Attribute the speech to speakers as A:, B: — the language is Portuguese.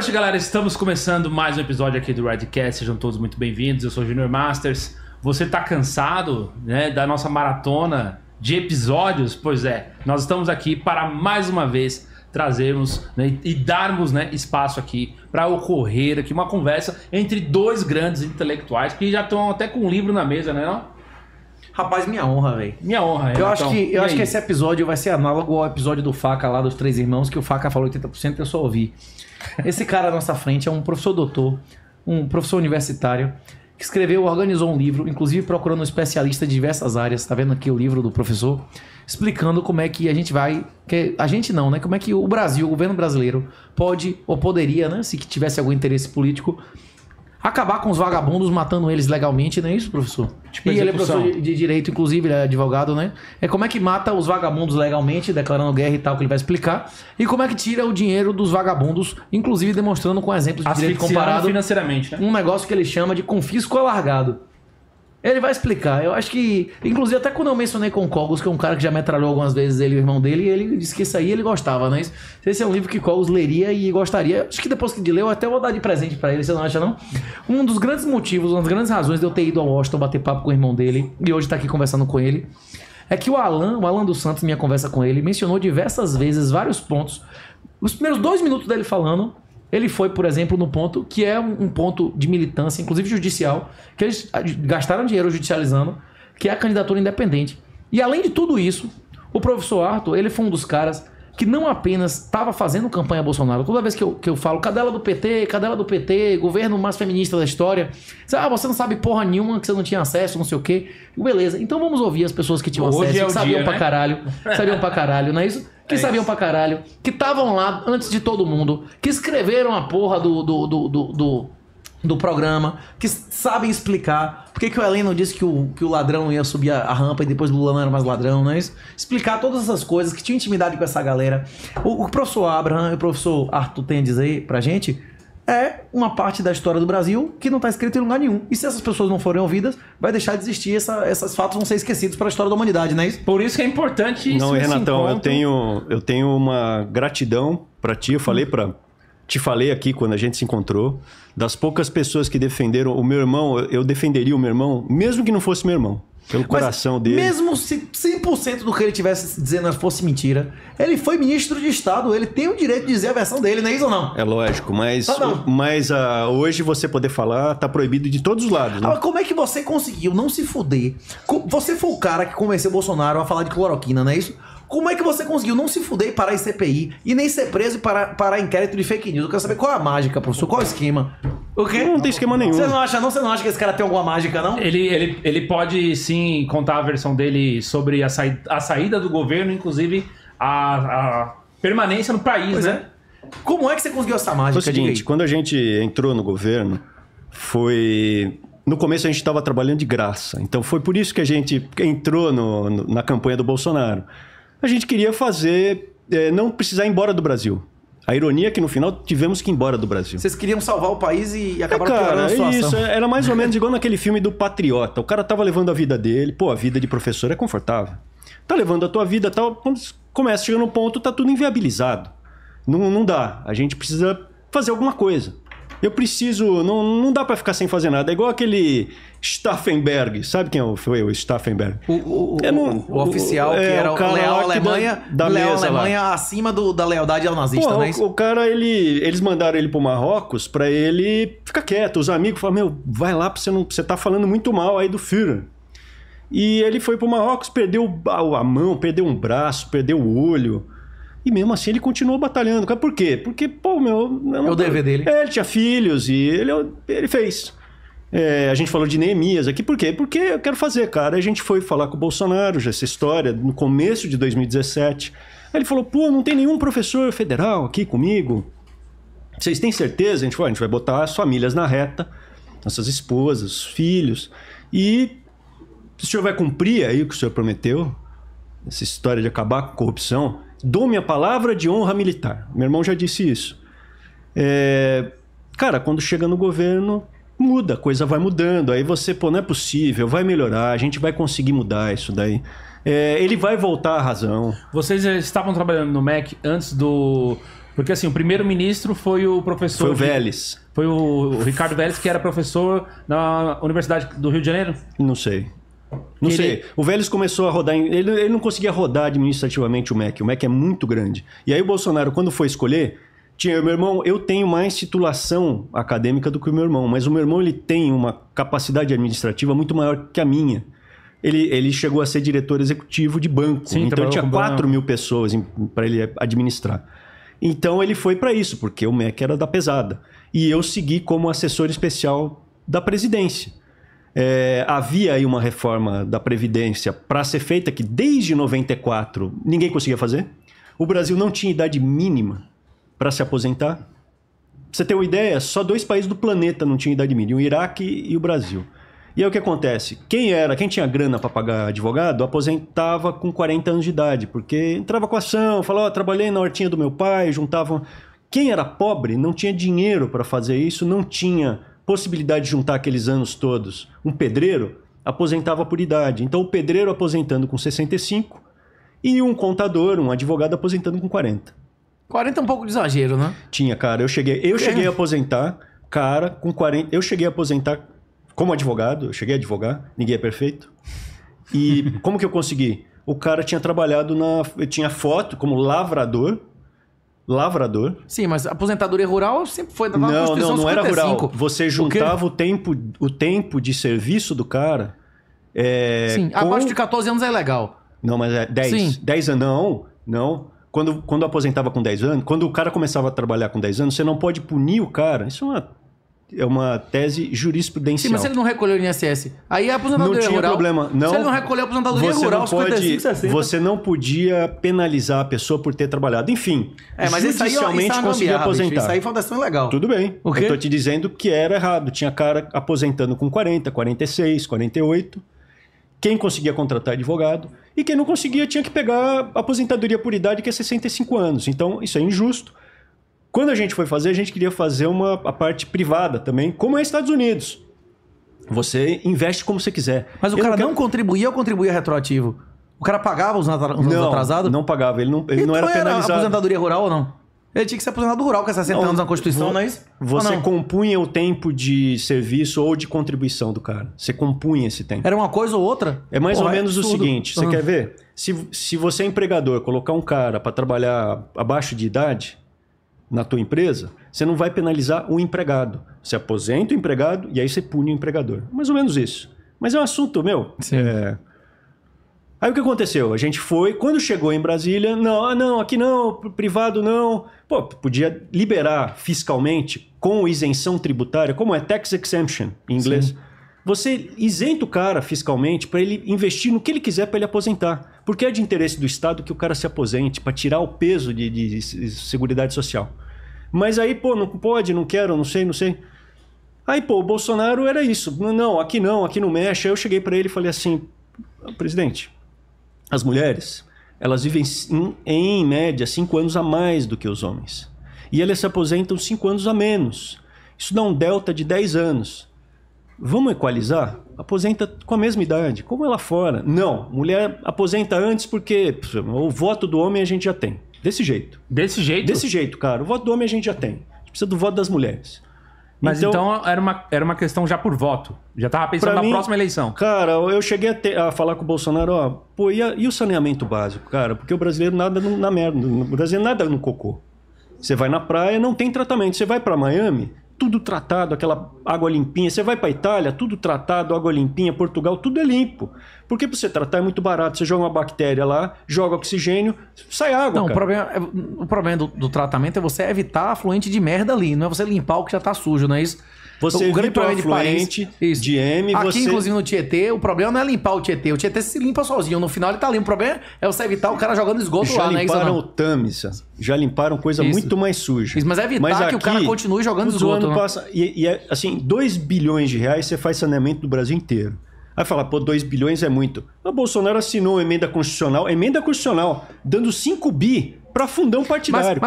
A: noite, galera. Estamos começando mais um episódio aqui do Redcast. Sejam todos muito bem-vindos. Eu sou o Junior Masters. Você tá cansado, né, da nossa maratona de episódios? Pois é, nós estamos aqui para mais uma vez trazermos né, e darmos né, espaço aqui para ocorrer aqui uma conversa entre dois grandes intelectuais que já estão até com um livro na mesa, né? Não? Rapaz, minha honra, velho. Minha honra, Eu acho que eu acho que esse episódio vai ser análogo ao episódio do Faca lá dos Três Irmãos, que o Faca falou 80% eu só ouvi. Esse cara à nossa frente é um professor doutor, um professor universitário, que escreveu, organizou um livro, inclusive procurando um especialista de diversas áreas. Tá vendo aqui o livro do professor? Explicando como é que a gente vai. Que a gente não, né? Como é que o Brasil, o governo brasileiro, pode ou poderia, né? Se tivesse algum interesse político, acabar com os vagabundos matando eles legalmente, não é isso, professor? Tipo e ele é professor de, direito, inclusive, ele é advogado, né? É como é que mata os vagabundos legalmente, declarando guerra e tal, que ele vai explicar. E como é que tira o dinheiro dos vagabundos, inclusive demonstrando com exemplos de direito comparado. financeiramente, né? Um negócio que ele chama de confisco alargado. Ele vai explicar. Eu acho que. Inclusive, até quando eu mencionei com Cogos, que é um cara que já metralhou algumas vezes ele e o irmão dele, ele disse que isso aí ele gostava, né? Esse é um livro que Cogos leria e gostaria. Acho que depois que ele leu, eu até vou dar de presente para ele, você não acha, não? Um dos grandes motivos, uma das grandes razões de eu ter ido ao Washington bater papo com o irmão dele e hoje estar tá aqui conversando com ele. É que o Alan, o Alan dos Santos, minha conversa com ele, mencionou diversas vezes vários pontos. Os primeiros dois minutos dele falando, ele foi, por exemplo, no ponto que é um ponto de militância, inclusive judicial, que eles gastaram dinheiro judicializando, que é a candidatura independente. E além de tudo isso, o professor Arthur, ele foi um dos caras que não apenas estava fazendo campanha Bolsonaro. Toda vez que eu, que eu falo, cadela do PT, cadela do PT, governo mais feminista da história. Você, ah, você não sabe porra nenhuma, que você não tinha acesso, não sei o quê. Beleza, então vamos ouvir as pessoas que tinham Hoje acesso, é que sabiam dia, pra né? caralho, sabiam pra caralho, não é isso? que é sabiam isso. pra caralho, que estavam lá antes de todo mundo, que escreveram a porra do, do, do, do, do do programa, que sabem explicar por que o Heleno disse que o, que o ladrão ia subir a, a rampa e depois o Lula não era mais ladrão, não é isso? Explicar todas essas coisas, que tinha intimidade com essa galera. O, o professor Abraham e o professor Arthur têm a dizer pra gente é uma parte da história do Brasil que não está escrita em lugar nenhum. E se essas pessoas não forem ouvidas, vai deixar de existir, essa, esses fatos vão ser esquecidos para a história da humanidade, não é isso? Por isso que é importante isso. Não, Renatão, eu,
B: tenho, eu tenho uma gratidão para ti, eu falei para te falei aqui quando a gente se encontrou, das poucas pessoas que defenderam o meu irmão, eu defenderia o meu irmão, mesmo que não fosse meu irmão. Pelo Mas coração dele.
A: Mesmo se 100% do que ele
B: tivesse dizendo
A: fosse mentira, ele foi ministro de Estado, ele tem o direito de dizer a versão dele, não é isso ou não?
B: É lógico, mas, tá mas uh, hoje você poder falar tá proibido de todos os lados. Né? Ah,
A: como é que você conseguiu não se fuder? Você foi o cara que convenceu o Bolsonaro a falar de cloroquina, não é isso? Como é que você conseguiu não se fuder e parar em CPI e nem ser preso para, parar inquérito de fake news? Eu quero saber qual é a mágica, professor, qual é o esquema? O quê? Não tem esquema nenhum. Você não acha, não? Você não acha que esse cara tem alguma mágica, não? Ele, ele, ele pode sim contar a versão dele sobre a, saí a saída do governo, inclusive a, a permanência no país, pois né?
B: É. Como é que você conseguiu essa mágica? Foi o seguinte, quando a gente entrou no governo, foi no começo a gente estava trabalhando de graça. Então foi por isso que a gente entrou no, no, na campanha do Bolsonaro. A gente queria fazer, é, não precisar ir embora do Brasil. A ironia é que no final tivemos que ir embora do Brasil.
A: Vocês queriam salvar o país e acabaram é, cara, a sua isso, ação. É, era
B: mais ou menos igual naquele filme do Patriota. O cara tava levando a vida dele, pô, a vida de professor é confortável. Tá levando a tua vida tal. começa, chega no ponto, tá tudo inviabilizado. Não, não dá. A gente precisa fazer alguma coisa. Eu preciso. Não, não dá para ficar sem fazer nada. É igual aquele Stauffenberg. Sabe quem foi o Stauffenberg? O, o, o, o oficial é, que era o cara leal à Alemanha, da, da leal Alemanha lá.
A: acima do, da lealdade ao nazista, Pô, né? O, o
B: cara, ele, eles mandaram ele pro Marrocos para ele ficar quieto. Os amigos falaram: Meu, vai lá, você, não, você tá falando muito mal aí do Führer. E ele foi pro Marrocos, perdeu a mão, perdeu um braço, perdeu o olho. E mesmo assim ele continuou batalhando. Por quê? Porque, pô, meu. É o dever dele. É, ele tinha filhos e ele, ele fez. É, a gente falou de Neemias aqui, por quê? Porque eu quero fazer, cara. A gente foi falar com o Bolsonaro, já essa história, no começo de 2017. Aí ele falou: pô, não tem nenhum professor federal aqui comigo. Vocês têm certeza? A gente falou: a gente vai botar as famílias na reta, nossas esposas, filhos. E o senhor vai cumprir aí o que o senhor prometeu? Essa história de acabar com corrupção? dou minha palavra de honra militar. Meu irmão já disse isso. É, cara, quando chega no governo, muda, a coisa vai mudando. Aí você, pô, não é possível, vai melhorar, a gente vai conseguir mudar isso daí. É, ele vai voltar à razão. Vocês eh, estavam trabalhando no MEC antes do. Porque assim, o primeiro-ministro foi o professor. Foi o Vélez. Foi o Ricardo Vélez, que era professor na Universidade do Rio de Janeiro? Não sei. Não sei. O Vélez começou a rodar. Ele, ele não conseguia rodar administrativamente o MEC. O MEC é muito grande. E aí o Bolsonaro, quando foi escolher, tinha. Meu irmão, eu tenho mais titulação acadêmica do que o meu irmão, mas o meu irmão ele tem uma capacidade administrativa muito maior que a minha. Ele, ele chegou a ser diretor executivo de banco. Sim, então ele tinha 4 banco. mil pessoas para ele administrar. Então ele foi para isso, porque o MEC era da pesada. E eu segui como assessor especial da presidência. É, havia aí uma reforma da Previdência para ser feita que desde 94 ninguém conseguia fazer. O Brasil não tinha idade mínima para se aposentar. Pra você tem uma ideia, só dois países do planeta não tinham idade mínima, o Iraque e o Brasil. E aí o que acontece? Quem era, quem tinha grana para pagar advogado, aposentava com 40 anos de idade, porque entrava com ação, falava, oh, trabalhei na hortinha do meu pai, juntavam. Quem era pobre não tinha dinheiro para fazer isso, não tinha possibilidade de juntar aqueles anos todos, um pedreiro aposentava por idade. Então, o pedreiro aposentando com 65 e um contador, um advogado aposentando com 40. 40 é um pouco de exagero, né? Tinha, cara. Eu cheguei, eu é. cheguei a aposentar, cara, com 40. Eu cheguei a aposentar como advogado, eu cheguei a advogar, ninguém é perfeito. E como que eu consegui? O cara tinha trabalhado na. Tinha foto como lavrador lavrador. Sim, mas aposentadoria rural sempre foi da Não, não, não era rural. Você juntava o, o, tempo, o tempo de serviço do cara. É, Sim, com... abaixo de 14 anos é legal. Não, mas é 10. Sim. 10 anos. Não, não. Quando, quando aposentava com 10 anos, quando o cara começava a trabalhar com 10 anos, você não pode punir o cara. Isso é uma é uma tese jurisprudencial. Sim, mas se ele
A: não recolheu o INSS, aí a é aposentadoria rural... Não tinha rural, problema. Não, se ele não recolheu a aposentadoria você rural, não pode, 55, 60.
B: Você não podia penalizar a pessoa por ter trabalhado. Enfim, é, mas judicialmente isso aí, é conseguiu aposentar. Bicho, isso aí faltação legal. Tudo bem. O quê? Eu estou te dizendo que era errado. Tinha cara aposentando com 40, 46, 48 quem conseguia contratar advogado e quem não conseguia tinha que pegar aposentadoria por idade, que é 65 anos. Então, isso é injusto. Quando a gente foi fazer, a gente queria fazer uma a parte privada também, como é Estados Unidos. Você investe como você quiser. Mas o eu cara não, quero... não contribuía ou contribuía retroativo? O cara pagava os anos não, atrasados? Não
A: pagava, ele não, ele então não era penalizado. Era aposentadoria rural ou não? Ele tinha que ser aposentado rural com 60 anos na Constituição, não é isso? Você
B: compunha o tempo de serviço ou de contribuição do cara. Você compunha esse tempo. Era uma coisa ou outra? É mais ou é menos o seguinte: você uhum. quer ver? Se, se você é empregador, colocar um cara para trabalhar abaixo de idade, na tua empresa, você não vai penalizar o empregado. Você aposenta o empregado e aí você pune o empregador. Mais ou menos isso. Mas é um assunto, meu. É... Aí o que aconteceu? A gente foi, quando chegou em Brasília, não, ah, não, aqui não, privado não. Pô, podia liberar fiscalmente com isenção tributária, como é tax exemption em inglês. Sim. Você isenta o cara fiscalmente para ele investir no que ele quiser para ele aposentar. Porque é de interesse do Estado que o cara se aposente, para tirar o peso de, de, de Seguridade Social. Mas aí, pô, não pode, não quero, não sei, não sei. Aí, pô, o Bolsonaro era isso. Não, aqui não, aqui não mexe. Aí eu cheguei para ele e falei assim: presidente, as mulheres, elas vivem em, em média cinco anos a mais do que os homens. E elas se aposentam cinco anos a menos. Isso dá um delta de 10 anos. Vamos equalizar? Aposenta com a mesma idade, como é lá fora. Não, mulher aposenta antes porque pô, o voto do homem a gente já tem. Desse jeito. Desse jeito? Desse jeito, cara. O voto do homem a gente já tem. A gente precisa do voto das mulheres. Mas então, então era, uma, era uma questão já por voto. Já tava pensando na mim, próxima eleição. Cara, eu cheguei a, ter, a, falar com o Bolsonaro, ó, pô, e, a, e o saneamento básico, cara? Porque o brasileiro nada no, na merda, o brasileiro nada no cocô. Você vai na praia, não tem tratamento. Você vai para Miami, tudo tratado, aquela água limpinha. Você vai para Itália, tudo tratado, água limpinha. Portugal, tudo é limpo. Porque para você tratar é muito barato. Você joga uma bactéria lá, joga oxigênio, sai água. Não, cara. o problema, é, o problema do, do, tratamento é você evitar
A: afluente de merda ali, não é você limpar o que já tá sujo, não é isso? Você então, o grande problema de Paris,
B: isso. de M, Aqui, você... inclusive,
A: no Tietê, o problema não é limpar o Tietê. O Tietê se limpa sozinho. No final ele tá limpo. O problema é você evitar o cara jogando esgoto já lá, né? Já limparam o
B: Tamisa. Já limparam coisa isso. muito mais suja. Isso, mas é evitar mas que o cara continue jogando esgoto. Né? Passa... E, e, é, assim, 2 bilhões de reais você faz saneamento do Brasil inteiro. Aí fala, pô, 2 bilhões é muito. o Bolsonaro assinou emenda constitucional, emenda constitucional, dando 5 bi para fundão partidário. Mas, mas...